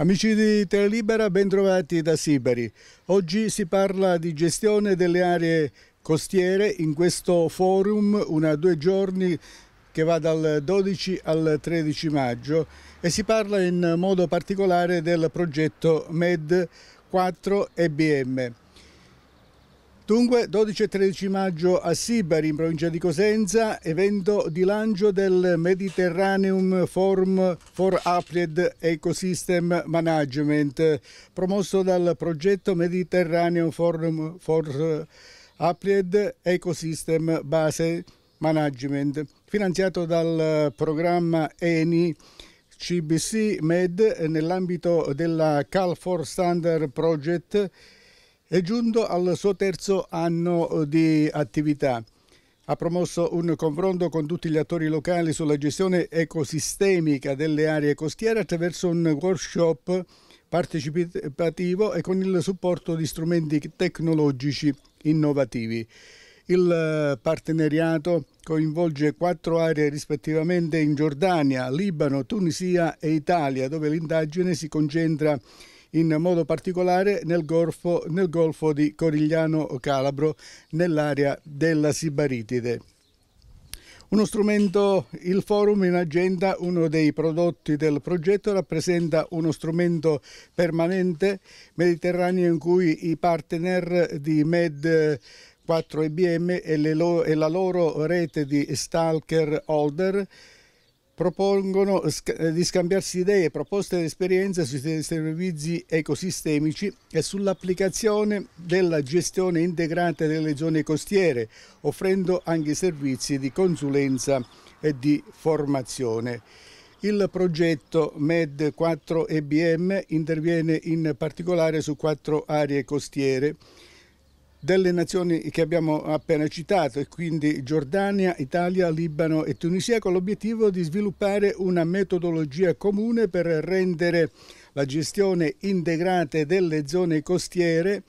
Amici di Telelibera, bentrovati da Siberi. Oggi si parla di gestione delle aree costiere in questo forum, una due giorni che va dal 12 al 13 maggio e si parla in modo particolare del progetto MED 4 EBM. Dunque 12 e 13 maggio a Sibari in provincia di Cosenza, evento di lancio del Mediterraneum Forum for Applied Ecosystem Management, promosso dal progetto Mediterraneum Forum for Applied Ecosystem Base Management, finanziato dal programma ENI. CBC Med nell'ambito della Cal4 Standard Project è giunto al suo terzo anno eh, di attività. Ha promosso un confronto con tutti gli attori locali sulla gestione ecosistemica delle aree costiere attraverso un workshop partecipativo e con il supporto di strumenti tecnologici innovativi. Il eh, partenariato coinvolge quattro aree rispettivamente in Giordania, Libano, Tunisia e Italia, dove l'indagine si concentra in modo particolare nel golfo, nel golfo di Corigliano Calabro, nell'area della Sibaritide. Uno strumento, il forum in agenda, uno dei prodotti del progetto, rappresenta uno strumento permanente mediterraneo in cui i partner di Med 4 IBM e, lo, e la loro rete di stalker holder propongono eh, di scambiarsi idee, proposte ed esperienze sui servizi ecosistemici e sull'applicazione della gestione integrata delle zone costiere, offrendo anche servizi di consulenza e di formazione. Il progetto MED 4 EBM interviene in particolare su quattro aree costiere delle nazioni che abbiamo appena citato, e quindi Giordania, Italia, Libano e Tunisia, con l'obiettivo di sviluppare una metodologia comune per rendere la gestione integrata delle zone costiere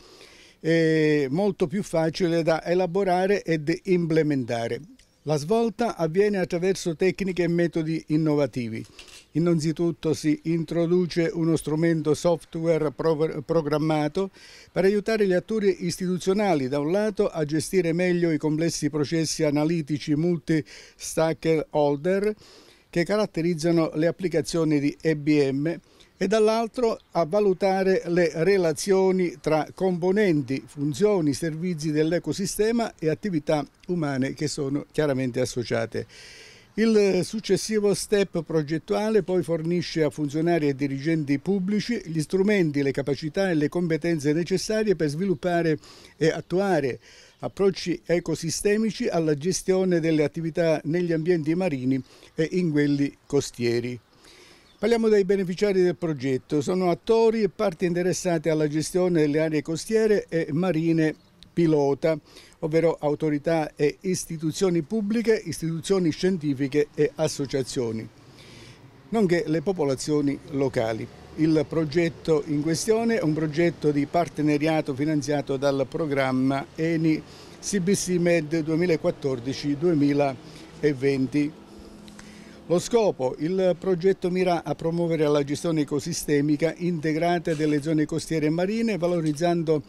eh, molto più facile da elaborare ed implementare. La svolta avviene attraverso tecniche e metodi innovativi. Innanzitutto si introduce uno strumento software pro programmato per aiutare gli attori istituzionali, da un lato, a gestire meglio i complessi processi analitici multi-stakeholder che caratterizzano le applicazioni di EBM e dall'altro a valutare le relazioni tra componenti, funzioni, servizi dell'ecosistema e attività umane che sono chiaramente associate. Il successivo step progettuale poi fornisce a funzionari e dirigenti pubblici gli strumenti, le capacità e le competenze necessarie per sviluppare e attuare approcci ecosistemici alla gestione delle attività negli ambienti marini e in quelli costieri. Parliamo dei beneficiari del progetto, sono attori e parti interessate alla gestione delle aree costiere e marine pilota, ovvero autorità e istituzioni pubbliche, istituzioni scientifiche e associazioni, nonché le popolazioni locali. Il progetto in questione è un progetto di partenariato finanziato dal programma ENI CBC Med 2014-2020 lo scopo, il progetto mira a promuovere la gestione ecosistemica integrata delle zone costiere e marine valorizzando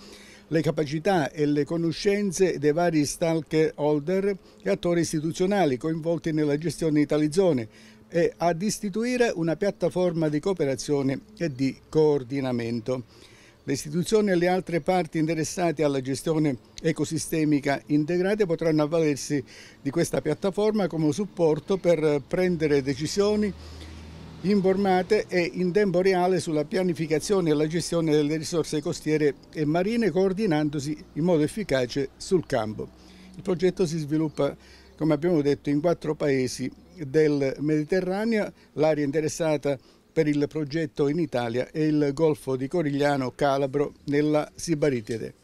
le capacità e le conoscenze dei vari stakeholder e attori istituzionali coinvolti nella gestione di tali zone e ad istituire una piattaforma di cooperazione e di coordinamento. Le istituzioni e le altre parti interessate alla gestione ecosistemica integrata potranno avvalersi di questa piattaforma come supporto per prendere decisioni informate e in tempo reale sulla pianificazione e la gestione delle risorse costiere e marine coordinandosi in modo efficace sul campo. Il progetto si sviluppa, come abbiamo detto, in quattro paesi del Mediterraneo, l'area interessata è per il progetto in Italia e il Golfo di Corigliano Calabro nella Sibaritide.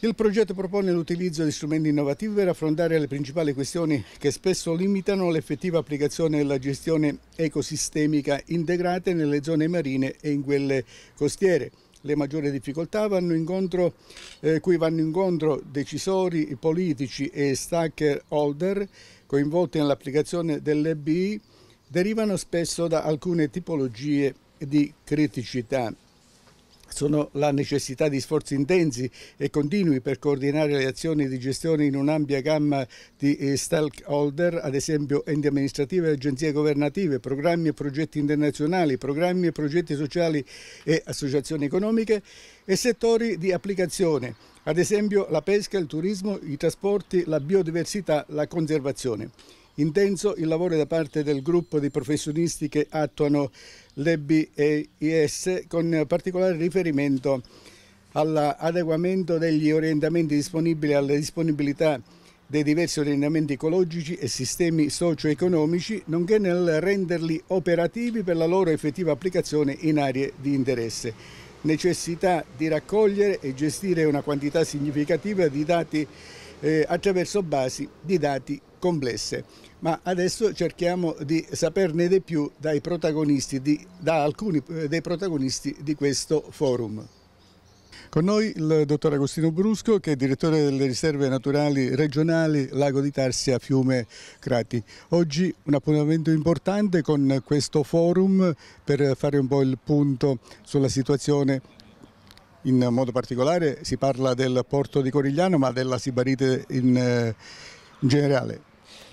Il progetto propone l'utilizzo di strumenti innovativi per affrontare le principali questioni che spesso limitano l'effettiva applicazione della gestione ecosistemica integrate nelle zone marine e in quelle costiere. Le maggiori difficoltà vanno incontro, eh, cui vanno incontro decisori politici e stakeholder coinvolti nell'applicazione dell'EBI derivano spesso da alcune tipologie di criticità. Sono la necessità di sforzi intensi e continui per coordinare le azioni di gestione in un'ampia gamma di eh, stakeholder, ad esempio enti amministrativi, agenzie governative, programmi e progetti internazionali, programmi e progetti sociali e associazioni economiche e settori di applicazione, ad esempio la pesca, il turismo, i trasporti, la biodiversità, la conservazione. Intenso il lavoro da parte del gruppo di professionisti che attuano l'EBI e IS con particolare riferimento all'adeguamento degli orientamenti disponibili alle disponibilità dei diversi orientamenti ecologici e sistemi socio-economici, nonché nel renderli operativi per la loro effettiva applicazione in aree di interesse. Necessità di raccogliere e gestire una quantità significativa di dati eh, attraverso basi di dati complesse. Ma adesso cerchiamo di saperne di più dai protagonisti di, da alcuni eh, dei protagonisti di questo forum. Con noi il dottor Agostino Brusco che è direttore delle riserve naturali regionali Lago di Tarsia, Fiume Crati. Oggi un appuntamento importante con questo forum per fare un po' il punto sulla situazione in modo particolare si parla del porto di Corigliano ma della Sibarite in, eh, in generale.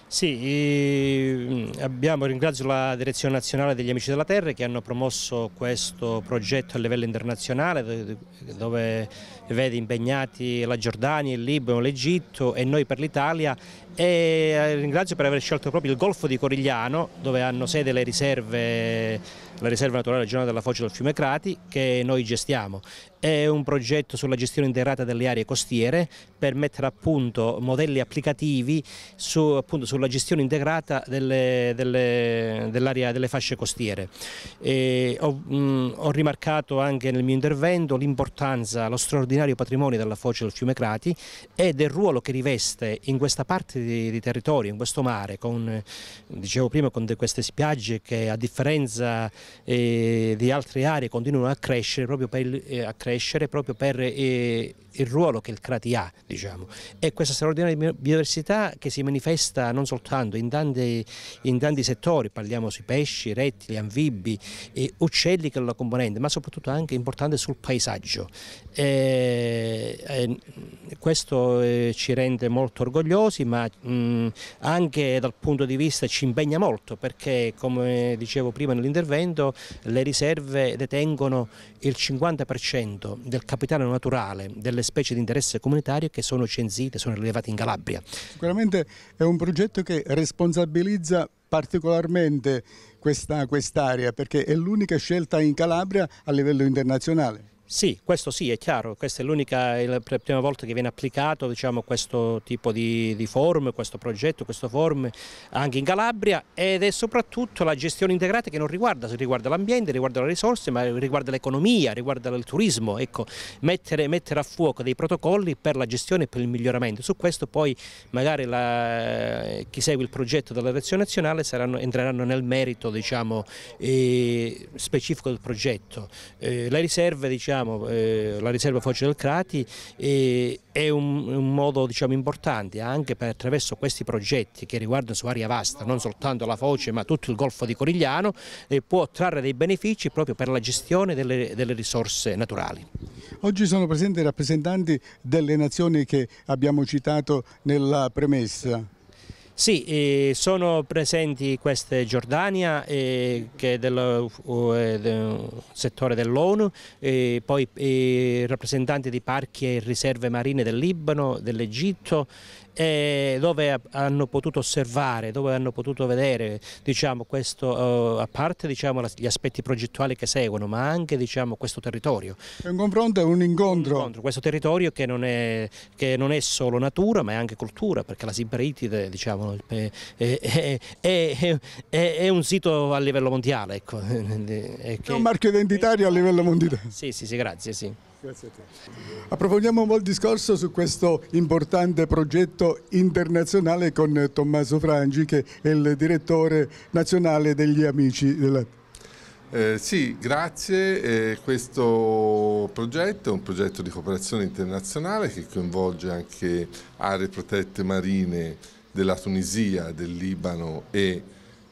Sì, eh, abbiamo, ringrazio la Direzione Nazionale degli Amici della Terra che hanno promosso questo progetto a livello internazionale dove vede impegnati la Giordania, il Libano, l'Egitto e noi per l'Italia e eh, ringrazio per aver scelto proprio il Golfo di Corigliano dove hanno sede le riserve la riserva naturale regionale della foce del fiume Crati che noi gestiamo. È un progetto sulla gestione integrata delle aree costiere per mettere a punto modelli applicativi su, appunto, sulla gestione integrata delle, delle, delle fasce costiere. Ho, mh, mm, ho rimarcato anche nel mio intervento l'importanza, lo straordinario straordinario patrimonio della foce del fiume Crati e del ruolo che riveste in questa parte di, di territorio, in questo mare, con, dicevo prima, con queste spiagge che a differenza eh, di altre aree continuano a crescere proprio per, eh, crescere proprio per eh, il ruolo che il Crati ha, diciamo. E questa straordinaria biodiversità che si manifesta non soltanto in tanti, in tanti settori, parliamo sui pesci, rettili, anfibi, uccelli che è la componente, ma soprattutto anche importante sul paesaggio. E, eh, e, eh, questo eh, ci rende molto orgogliosi, ma mh, mm, anche dal punto di vista ci impegna molto perché, come dicevo prima nell'intervento, le riserve detengono il 50% del capitale naturale delle specie di interesse comunitario che sono censite, sono rilevate in Calabria. Sicuramente è un progetto che responsabilizza particolarmente quest'area quest perché è l'unica scelta in Calabria a livello internazionale. Sì, questo sì, è chiaro, questa è l'unica prima volta che viene applicato diciamo, questo tipo di, di form, questo progetto, questo form anche in Calabria ed è soprattutto la gestione integrata che non riguarda, riguarda l'ambiente, riguarda le risorse, ma riguarda l'economia, riguarda il turismo, ecco, mettere, mettere, a fuoco dei protocolli per la gestione e per il miglioramento. Su questo poi magari la, chi segue il progetto della direzione nazionale saranno, entreranno nel merito diciamo, eh, specifico del progetto. Eh, le riserve diciamo, diciamo, eh, la riserva foce del Crati eh, è un, un modo diciamo, importante anche per, attraverso questi progetti che riguardano su aria vasta, non soltanto la foce ma tutto il Golfo di Corigliano, e può trarre dei benefici proprio per la gestione delle, delle risorse naturali. Oggi sono presenti i rappresentanti delle nazioni che abbiamo citato nella premessa. Sì, sono presenti queste Giordania che è del, settore dell'ONU, eh, poi rappresentanti di parchi e riserve marine del Libano, dell'Egitto dove hanno potuto osservare, dove hanno potuto vedere diciamo, questo, eh, a parte diciamo, gli aspetti progettuali che seguono, ma anche diciamo, questo territorio. È un confronto, è un incontro. Un incontro questo territorio che non, è, che non, è, solo natura ma è anche cultura, perché la Siberitide diciamo, è, è, è, un sito a livello mondiale. Ecco. Che... È un marchio identitario a livello mondiale. Sì, sì, sì, grazie. Sì. Grazie a te. Approfondiamo un po' il discorso su questo importante progetto internazionale con Tommaso Frangi che è il direttore nazionale degli Amici della eh, sì, grazie. Eh, questo progetto è un progetto di cooperazione internazionale che coinvolge anche aree protette marine della Tunisia, del Libano e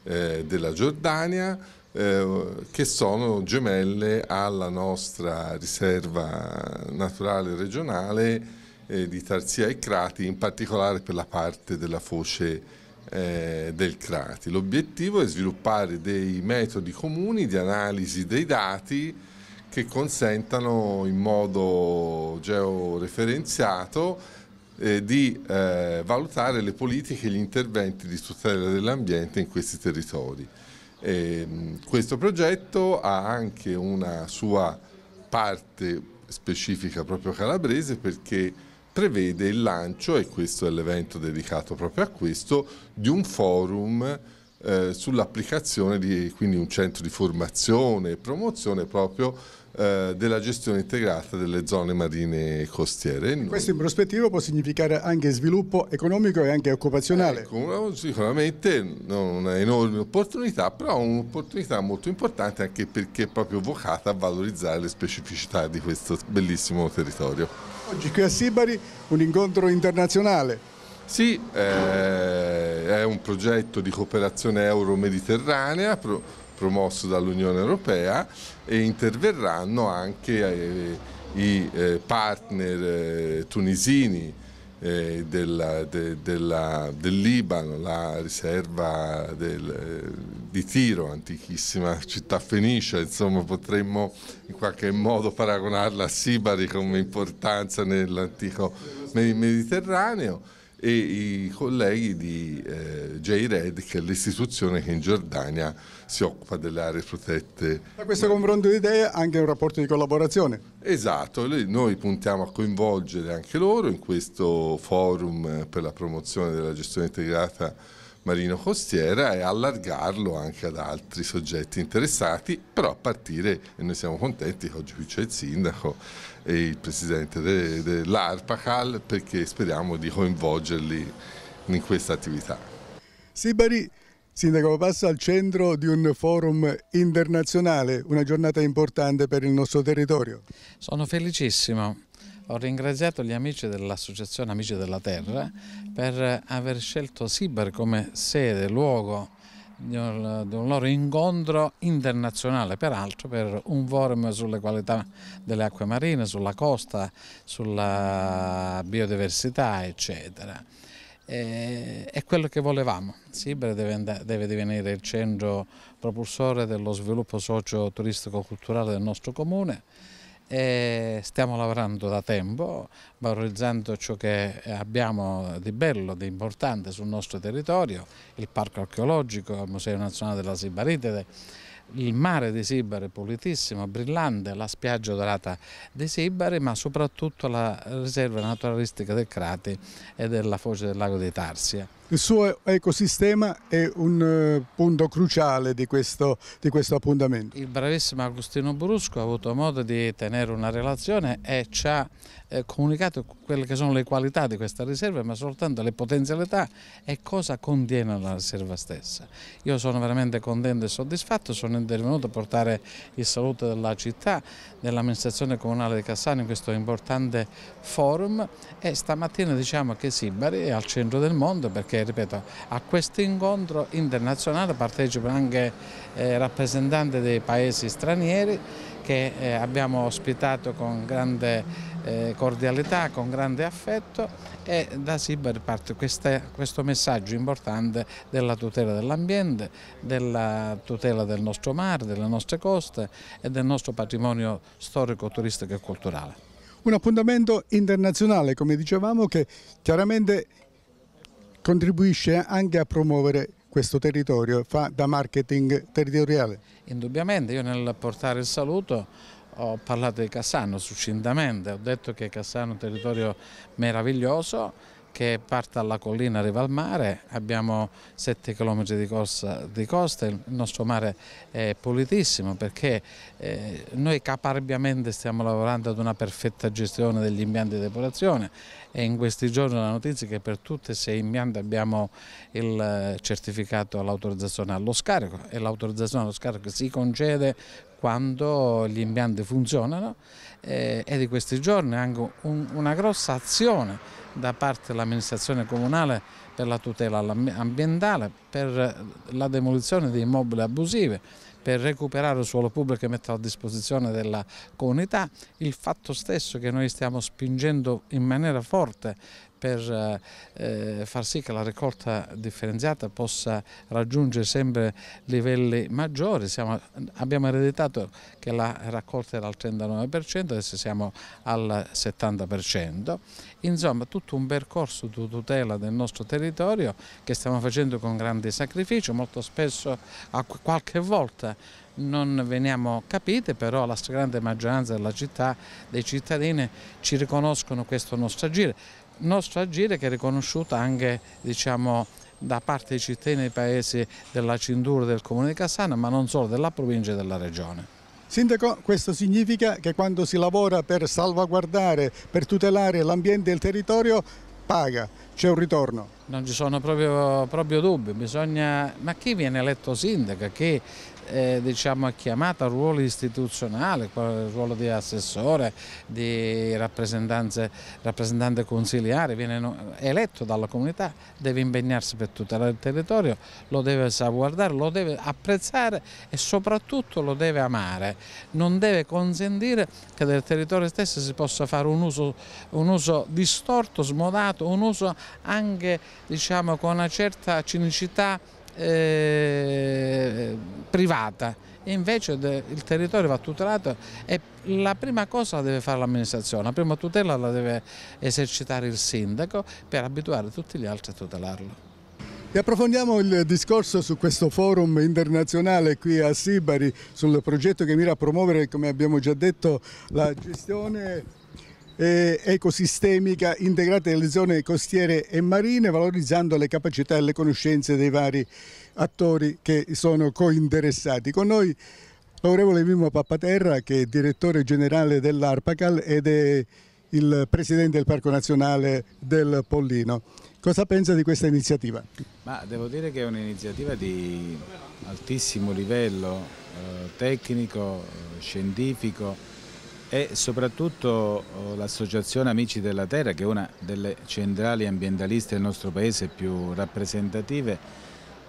eh, della Giordania eh, che sono gemelle alla nostra riserva naturale regionale eh, di Tarzia e Crati, in particolare per la parte della foce eh, del Crati. L'obiettivo è sviluppare dei metodi comuni di analisi dei dati che consentano in modo georeferenziato eh, di eh, valutare le politiche e gli interventi di tutela dell'ambiente in questi territori. Eh, questo progetto ha anche una sua parte specifica proprio calabrese perché prevede il lancio, e questo è l'evento dedicato proprio a questo, di un forum eh, sull'applicazione di quindi un centro di formazione e promozione proprio eh, della gestione integrata delle zone marine e costiere. E questo in prospettiva può significare anche sviluppo economico e anche occupazionale. Ecco, sicuramente un'enorme opportunità, però un'opportunità molto importante anche perché è proprio vocata a valorizzare le specificità di questo bellissimo territorio. Oggi qui a Sibari un incontro internazionale. Sì, eh, è un progetto di cooperazione euro-mediterranea promosso dall'Unione Europea e interverranno anche eh, i eh, partner eh, tunisini della, de, della, del Libano, la riserva del, di Tiro, antichissima città fenicia, insomma potremmo in qualche modo paragonarla a Sibari come importanza nell'antico Mediterraneo e i colleghi di eh, j che è l'istituzione che in Giordania si occupa delle aree protette. Da questo confronto di idee anche un rapporto di collaborazione? Esatto, noi puntiamo a coinvolgere anche loro in questo forum eh, per la promozione della gestione integrata marino costiera e allargarlo anche ad altri soggetti interessati, però a partire, e noi siamo contenti che oggi qui c'è il sindaco, e il presidente dell'ARPACAL perché speriamo di coinvolgerli in questa attività. Sibari, Sindaco, passa al centro di un forum internazionale, una giornata importante per il nostro territorio. Sono felicissimo. Ho ringraziato gli amici dell'Associazione Amici della Terra per aver scelto Sibar come sede, luogo di un loro incontro internazionale peraltro per un forum sulle qualità delle acque marine, sulla costa, sulla biodiversità eccetera. E, è quello che volevamo, Sibere deve, deve divenire il centro propulsore dello sviluppo socio-turistico-culturale del nostro comune e stiamo lavorando da tempo valorizzando ciò che abbiamo di bello, di importante sul nostro territorio, il parco archeologico, il Museo Nazionale della Sibaritide, il mare di Sibari pulitissimo, brillante, la spiaggia dorata di Sibari, ma soprattutto la riserva naturalistica del Crati e della foce del lago di Tarsia. Il suo ecosistema è un eh, punto cruciale di questo, di questo appuntamento. Il bravissimo Agostino Brusco ha avuto modo di tenere una relazione e ci ha eh, comunicato quelle che sono le qualità di questa riserva, ma soltanto le potenzialità e cosa contiene la riserva stessa. Io sono veramente contento e soddisfatto, sono intervenuto a portare il saluto della città, dell'amministrazione comunale di Cassano in questo importante forum e stamattina diciamo che Sibari è al centro del mondo perché ripeto, a questo incontro internazionale partecipano anche eh, rappresentanti dei paesi stranieri che eh, abbiamo ospitato con grande eh, cordialità, con grande affetto e da Siber parte questa, questo messaggio importante della tutela dell'ambiente, della tutela del nostro mare, delle nostre coste e del nostro patrimonio storico, turistico e culturale. Un appuntamento internazionale, come dicevamo, che chiaramente contribuisce anche a promuovere questo territorio, fa da marketing territoriale. Indubbiamente, io nel portare il saluto ho parlato di Cassano succintamente, ho detto che Cassano è un territorio meraviglioso, che parte dalla collina arriva al mare, abbiamo 7 km di, corsa, di costa, il nostro mare è pulitissimo perché eh, noi caparbiamente stiamo lavorando ad una perfetta gestione degli impianti di depurazione e in questi giorni la notizia è che per tutti e sei impianti abbiamo il certificato all'autorizzazione allo scarico e l'autorizzazione allo scarico si concede quando gli impianti funzionano eh, e di questi giorni anche un, una grossa azione da parte dell'amministrazione comunale per la tutela ambientale, per la demolizione di immobili abusivi, per recuperare il suolo pubblico e mettere a disposizione della comunità, il fatto stesso che noi stiamo spingendo in maniera forte per eh, far sì che la raccolta differenziata possa raggiungere sempre livelli maggiori. Siamo, abbiamo ereditato che la raccolta era al 39%, adesso siamo al 70%. Insomma, tutto un percorso di tutela del nostro territorio che stiamo facendo con grande sacrificio, molto spesso, qualche volta non veniamo capite, però la stragrande maggioranza della città, dei cittadini ci riconoscono questo nostro agire nostro agire che è riconosciuto anche diciamo, da parte dei cittadini dei paesi della cintura del comune di Cassano ma non solo della provincia e della regione. Sindaco, questo significa che quando si lavora per salvaguardare, per tutelare l'ambiente e il territorio, paga, c'è un ritorno. Non ci sono proprio, proprio dubbi, bisogna... ma chi viene eletto sindaco, chi eh, diciamo, è chiamata a ruolo istituzionale, il ruolo di assessore, di rappresentante consiliare, viene eletto dalla comunità, deve impegnarsi per tutelare il territorio, lo deve salvaguardare, lo deve apprezzare e soprattutto lo deve amare, non deve consentire che del territorio stesso si possa fare un uso, un uso distorto, smodato, un uso anche diciamo, con una certa cinicità eh, privata e invece il territorio va tutelato e la prima cosa la deve fare l'amministrazione, la prima tutela la deve esercitare il sindaco per abituare tutti gli altri a tutelarlo. E approfondiamo il discorso su questo forum internazionale qui a Sibari sul progetto che mira a promuovere, come abbiamo già detto, la gestione eh, ecosistemica integrata nelle zone costiere e marine, valorizzando le capacità e le conoscenze dei vari attori che sono cointeressati. Con noi l'onorevole Mimmo Pappaterra, che è direttore generale dell'Arpacal ed è il presidente del Parco Nazionale del Pollino. Cosa pensa di questa iniziativa? Ma devo dire che è un'iniziativa di altissimo livello eh, tecnico, eh, scientifico, e soprattutto oh, l'associazione Amici della Terra che è una delle centrali ambientaliste del nostro paese più rappresentative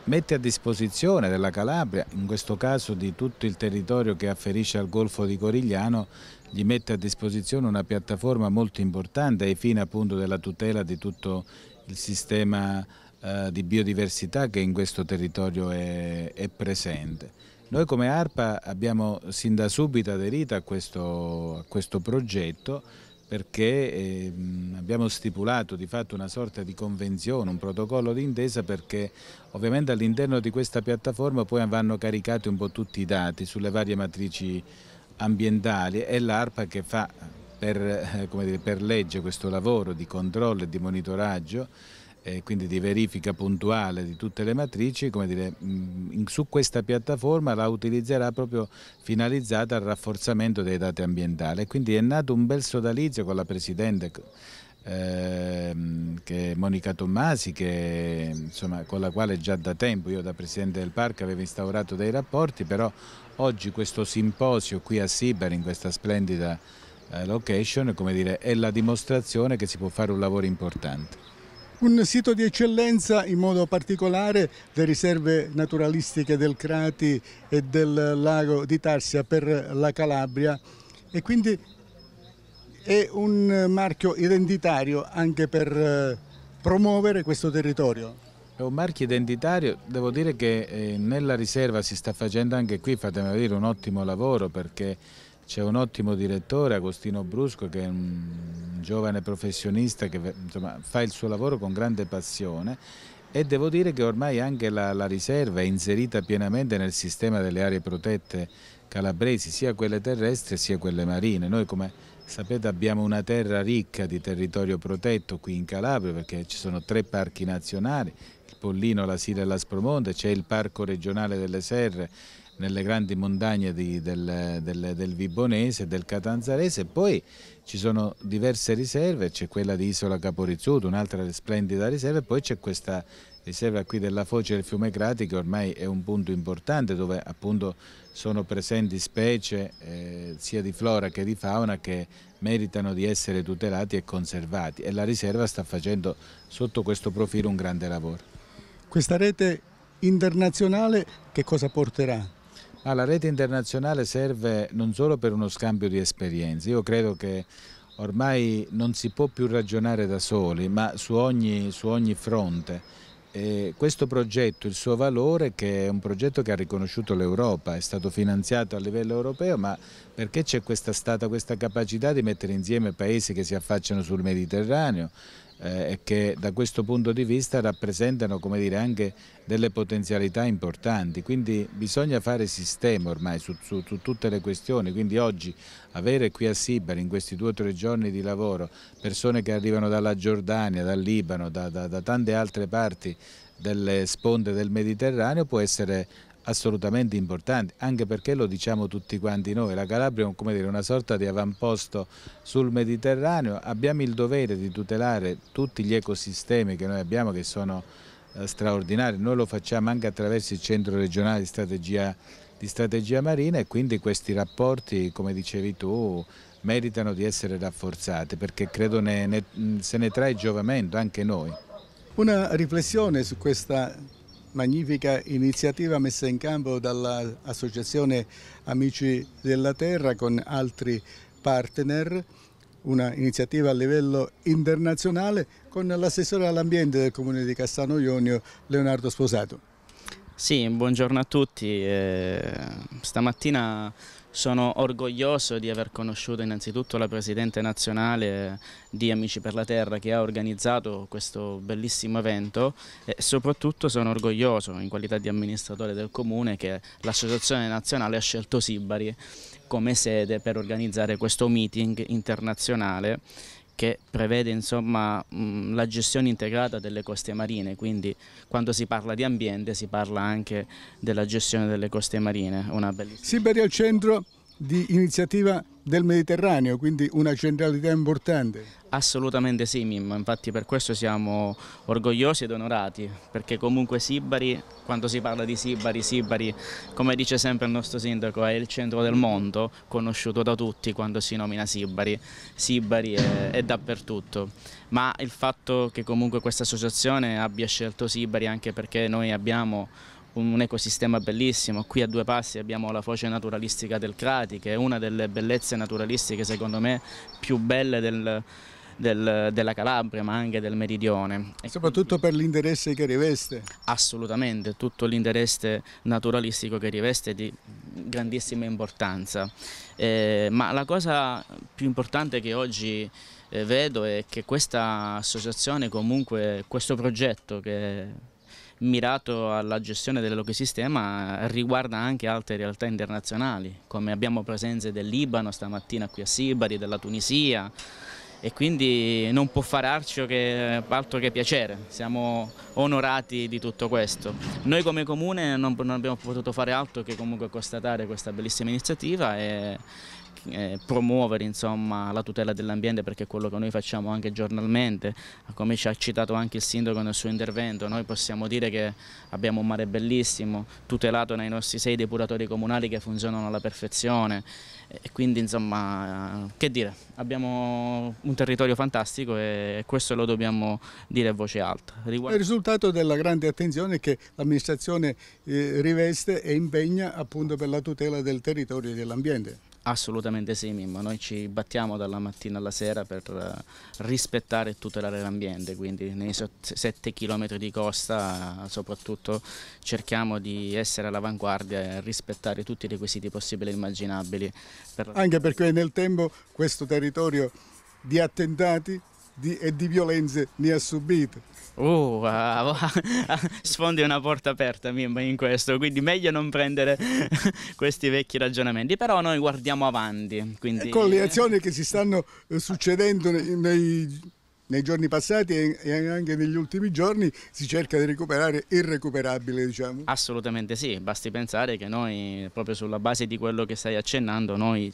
mette a disposizione della Calabria, in questo caso di tutto il territorio che afferisce al Golfo di Corigliano, gli mette a disposizione una piattaforma molto importante ai fini appunto della tutela di tutto il sistema eh, di biodiversità che in questo territorio è, è presente. Noi come ARPA abbiamo sin da subito aderito a questo, a questo progetto perché eh, abbiamo stipulato di fatto una sorta di convenzione, un protocollo d'intesa perché ovviamente all'interno di questa piattaforma poi vanno caricati un po' tutti i dati sulle varie matrici ambientali e l'ARPA che fa per, eh, dire, per legge questo lavoro di controllo e di monitoraggio eh, quindi di verifica puntuale di tutte le matrici, come dire, mh, mm, su questa piattaforma la utilizzerà proprio finalizzata al rafforzamento dei dati ambientali. Quindi è nato un bel sodalizio con la Presidente eh, che Monica Tommasi, che, insomma, con la quale già da tempo io da Presidente del Parco avevo instaurato dei rapporti, però oggi questo simposio qui a Siber in questa splendida eh, location come dire, è la dimostrazione che si può fare un lavoro importante. Un sito di eccellenza in modo particolare le riserve naturalistiche del Crati e del lago di Tarsia per la Calabria e quindi è un marchio identitario anche per eh, promuovere questo territorio. È un marchio identitario, devo dire che eh, nella riserva si sta facendo anche qui, fatemi dire, un ottimo lavoro perché c'è un ottimo direttore, Agostino Brusco, che è un giovane professionista che insomma, fa il suo lavoro con grande passione e devo dire che ormai anche la, la, riserva è inserita pienamente nel sistema delle aree protette calabresi, sia quelle terrestri sia quelle marine. Noi come sapete abbiamo una terra ricca di territorio protetto qui in Calabria perché ci sono tre parchi nazionali, il Pollino, la Sira e la Spromonte, c'è il Parco regionale delle Serre nelle grandi montagne di, del, del, del Vibonese e del Catanzarese. Poi ci sono diverse riserve, c'è quella di Isola Caporizzuto, un'altra splendida riserva, e poi c'è questa riserva qui della foce del fiume Crati che ormai è un punto importante dove appunto sono presenti specie eh, sia di flora che di fauna che meritano di essere tutelati e conservati e la riserva sta facendo sotto questo profilo un grande lavoro. Questa rete internazionale che cosa porterà? Ah, la rete internazionale serve non solo per uno scambio di esperienze, io credo che ormai non si può più ragionare da soli, ma su ogni, su ogni fronte. E questo progetto, il suo valore, che è un progetto che ha riconosciuto l'Europa, è stato finanziato a livello europeo, ma perché c'è stata questa capacità di mettere insieme paesi che si affacciano sul Mediterraneo, eh, e che da questo punto di vista rappresentano dire, anche delle potenzialità importanti, quindi bisogna fare sistema ormai su, su, su tutte le questioni, quindi oggi avere qui a Sibari in questi due o tre giorni di lavoro persone che arrivano dalla Giordania, dal Libano, da, da, da tante altre parti delle sponde del Mediterraneo può essere assolutamente importanti, anche perché lo diciamo tutti quanti noi, la Calabria è dire, una sorta di avamposto sul Mediterraneo, abbiamo il dovere di tutelare tutti gli ecosistemi che noi abbiamo che sono eh, straordinari, noi lo facciamo anche attraverso il centro regionale di strategia, di strategia marina e quindi questi rapporti, come dicevi tu, meritano di essere rafforzati perché credo ne, ne, se ne trae giovamento anche noi. Una riflessione su questa magnifica iniziativa messa in campo dall'Associazione Amici della Terra con altri partner, una iniziativa a livello internazionale con l'assessore all'ambiente del comune di Castano Ionio, Leonardo Sposato. Sì, buongiorno a tutti. Eh, stamattina sono orgoglioso di aver conosciuto innanzitutto la Presidente nazionale eh, di Amici per la Terra che ha organizzato questo bellissimo evento e soprattutto sono orgoglioso in qualità di amministratore del Comune che l'Associazione Nazionale ha scelto Sibari come sede per organizzare questo meeting internazionale che prevede insomma, mh, mm, la gestione integrata delle coste marine, quindi quando si parla di ambiente si parla anche della gestione delle coste marine. Una bellissima... Siberia al centro di iniziativa del Mediterraneo, quindi una centralità importante. Assolutamente sì Mimmo, infatti per questo siamo orgogliosi ed onorati, perché comunque Sibari, quando si parla di Sibari, Sibari, come dice sempre il nostro sindaco, è il centro del mondo, conosciuto da tutti quando si nomina Sibari, Sibari è, è dappertutto, ma il fatto che comunque questa associazione abbia scelto Sibari anche perché noi abbiamo un ecosistema bellissimo, qui a due passi abbiamo la foce naturalistica del Crati che è una delle bellezze naturalistiche secondo me più belle del, del, della Calabria ma anche del Meridione. Soprattutto per l'interesse che riveste? Assolutamente, tutto l'interesse naturalistico che riveste è di grandissima importanza, eh, ma la cosa più importante che oggi eh, vedo è che questa associazione comunque, questo progetto che mirato alla gestione dell'ecosistema riguarda anche altre realtà internazionali, come abbiamo presenze del Libano stamattina qui a Sibari, della Tunisia e quindi non può fare altro che, altro che piacere, siamo onorati di tutto questo. Noi come comune non, non abbiamo potuto fare altro che comunque constatare questa bellissima iniziativa e, eh, promuovere insomma, la tutela dell'ambiente perché è quello che noi facciamo anche giornalmente, come ci ha citato anche il sindaco nel suo intervento, noi possiamo dire che abbiamo un mare bellissimo, tutelato nei nostri sei depuratori comunali che funzionano alla perfezione e quindi insomma che dire, abbiamo un territorio fantastico e questo lo dobbiamo dire a voce alta. Riguardo... Il risultato della grande attenzione che l'amministrazione eh, riveste e impegna appunto per la tutela del territorio e dell'ambiente. Assolutamente sì, Mimmo, noi ci battiamo dalla mattina alla sera per eh, rispettare e tutelare l'ambiente, quindi nei 7 km di costa soprattutto cerchiamo di essere all'avanguardia e rispettare tutti i requisiti possibili e immaginabili. Anche perché nel tempo questo territorio di attentati di, e di violenze ne ha subite. Uh, uh, sfondi una porta aperta Mimmo in questo, quindi meglio non prendere questi vecchi ragionamenti, però noi guardiamo avanti. Quindi... Con le azioni che si stanno eh, succedendo nei, nei, giorni passati e, anche negli ultimi giorni si cerca di recuperare il diciamo. Assolutamente sì, basti pensare che noi proprio sulla base di quello che stai accennando, noi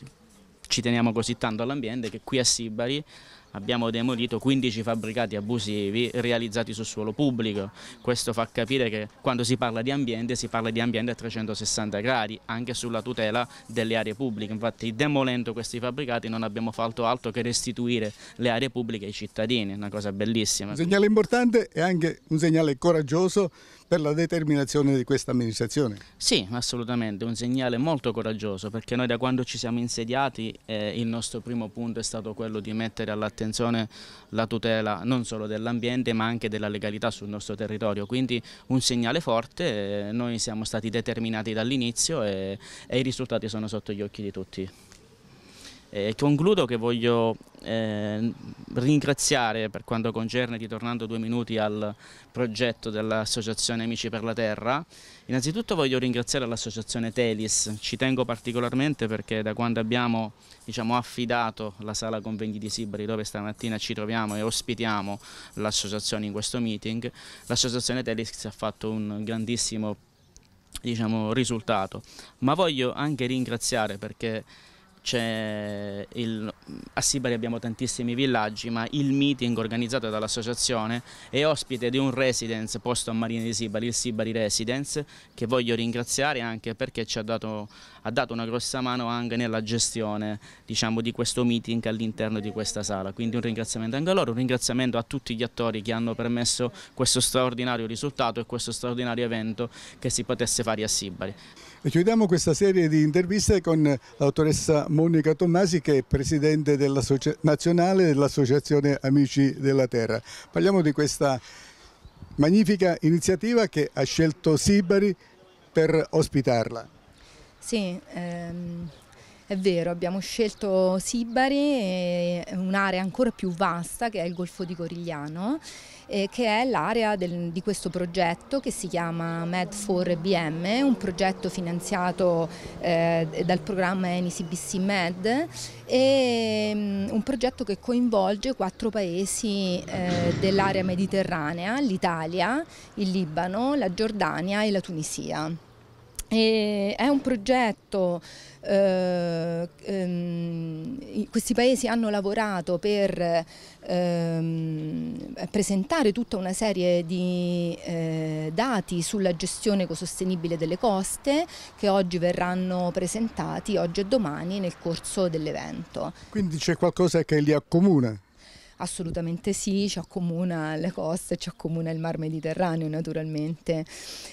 ci teniamo così tanto all'ambiente che qui a Sibari abbiamo demolito 15 fabbricati abusivi realizzati su suolo pubblico. Questo fa capire che quando si parla di ambiente si parla di ambiente a 360 gradi, anche sulla tutela delle aree pubbliche. Infatti demolendo questi fabbricati non abbiamo fatto altro che restituire le aree pubbliche ai cittadini, una cosa bellissima. Un segnale importante e anche un segnale coraggioso per la determinazione di questa amministrazione. Sì, assolutamente, un segnale molto coraggioso perché noi da quando ci siamo insediati eh, il nostro primo punto è stato quello di mettere all'attenzione la tutela non solo dell'ambiente ma anche della legalità sul nostro territorio, quindi un segnale forte, eh, noi siamo stati determinati dall'inizio e, e i risultati sono sotto gli occhi di tutti. Eh, e concludo che voglio eh, ringraziare per quanto concerne, ritornando due minuti al progetto dell'Associazione Amici per la Terra, innanzitutto voglio ringraziare l'Associazione Telis, ci tengo particolarmente perché da quando abbiamo diciamo, affidato la sala convegni di Sibari dove stamattina ci troviamo e ospitiamo l'associazione in questo meeting, l'Associazione Telis ha fatto un grandissimo diciamo, risultato, ma voglio anche ringraziare perché il, a Sibari abbiamo tantissimi villaggi, ma il meeting organizzato dall'associazione è ospite di un residence posto a Marina di Sibari, il Sibari Residence, che voglio ringraziare anche perché ci ha dato ha dato una grossa mano anche nella gestione diciamo, di questo meeting all'interno di questa sala. Quindi un ringraziamento anche a loro, un ringraziamento a tutti gli attori che hanno permesso questo straordinario risultato e questo straordinario evento che si potesse fare a Sibari. E chiudiamo questa serie di interviste con l'autoressa Monica Tommasi che è Presidente nazionale dell'Associazione Amici della Terra. Parliamo di questa magnifica iniziativa che ha scelto Sibari per ospitarla. Sì, ehm, è vero, abbiamo scelto Sibari, eh, un'area ancora più vasta che è il Golfo di Corigliano, eh, che è l'area di questo progetto che si chiama Med4BM, un progetto finanziato eh, dal programma NCBC Med, e, um, un progetto che coinvolge quattro paesi eh, dell'area mediterranea, l'Italia, il Libano, la Giordania e la Tunisia. E è un progetto, eh, ehm, questi paesi hanno lavorato per ehm, presentare tutta una serie di eh, dati sulla gestione ecosostenibile delle coste che oggi verranno presentati oggi e domani nel corso dell'evento. Quindi c'è qualcosa che li accomuna? Assolutamente sì, ci accomuna le coste, ci accomuna il mar Mediterraneo naturalmente,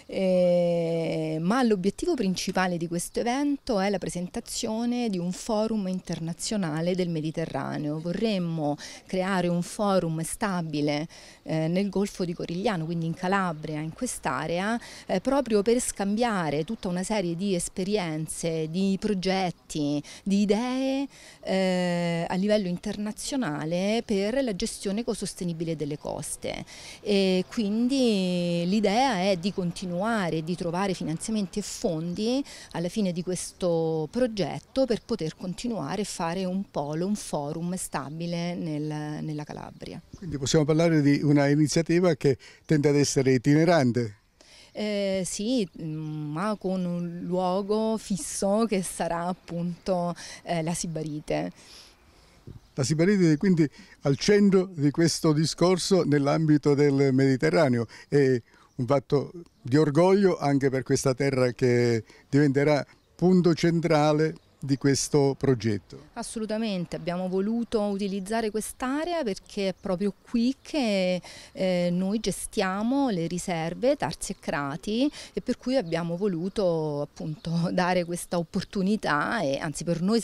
eh, ma l'obiettivo principale di questo evento è la presentazione di un forum internazionale del Mediterraneo. Vorremmo creare un forum stabile eh, nel Golfo di Corigliano, quindi in Calabria, in quest'area, eh, proprio per scambiare tutta una serie di esperienze, di progetti, di idee eh, a livello internazionale per la gestione ecosostenibile delle coste e quindi l'idea è di continuare, di trovare finanziamenti e fondi alla fine di questo progetto per poter continuare a fare un polo, un forum stabile nel, nella Calabria. Quindi possiamo parlare di una iniziativa che tende ad essere itinerante? Eh, sì, mm, ma con un luogo fisso che sarà appunto eh, la Sibarite. La Siberide è quindi al centro di questo discorso nell'ambito del Mediterraneo. È un fatto di orgoglio anche per questa terra che diventerà punto centrale di questo progetto? Assolutamente, abbiamo voluto utilizzare quest'area perché è proprio qui che eh, noi gestiamo le riserve Tarsi e Crati e per cui abbiamo voluto appunto dare questa opportunità e anzi per noi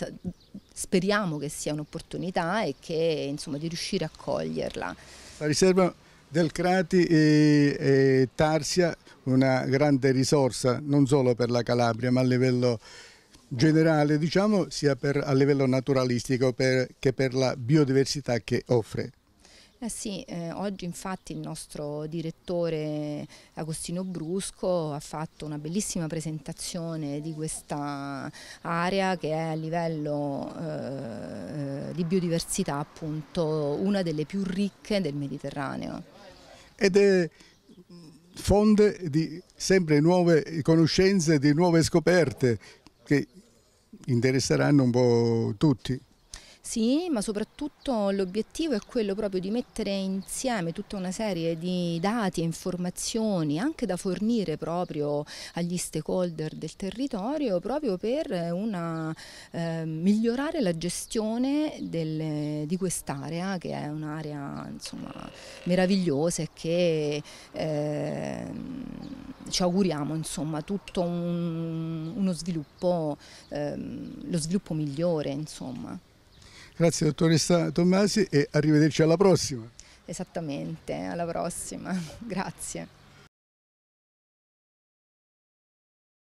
speriamo che sia un'opportunità e che insomma, di riuscire a coglierla. La riserva del Crati e, e Tarsia una grande risorsa non solo per la Calabria ma a livello generale diciamo sia per, a livello naturalistico per, che per la biodiversità che offre. Eh sì, eh, oggi infatti il nostro direttore Agostino Brusco ha fatto una bellissima presentazione di questa area che è a livello eh, eh di biodiversità appunto una delle più ricche del Mediterraneo. Ed è mm, fonte di sempre nuove conoscenze, di nuove scoperte che interesseranno un po' tutti. Sì, ma soprattutto l'obiettivo è quello proprio di mettere insieme tutta una serie di dati e informazioni anche da fornire proprio agli stakeholder del territorio proprio per una, eh, migliorare la gestione del, di quest'area che è un'area meravigliosa e che eh, ci auguriamo insomma, tutto un, uno sviluppo, eh, lo sviluppo migliore. Insomma. Grazie dottoressa Tommasi e arrivederci alla prossima. Esattamente, alla prossima, grazie.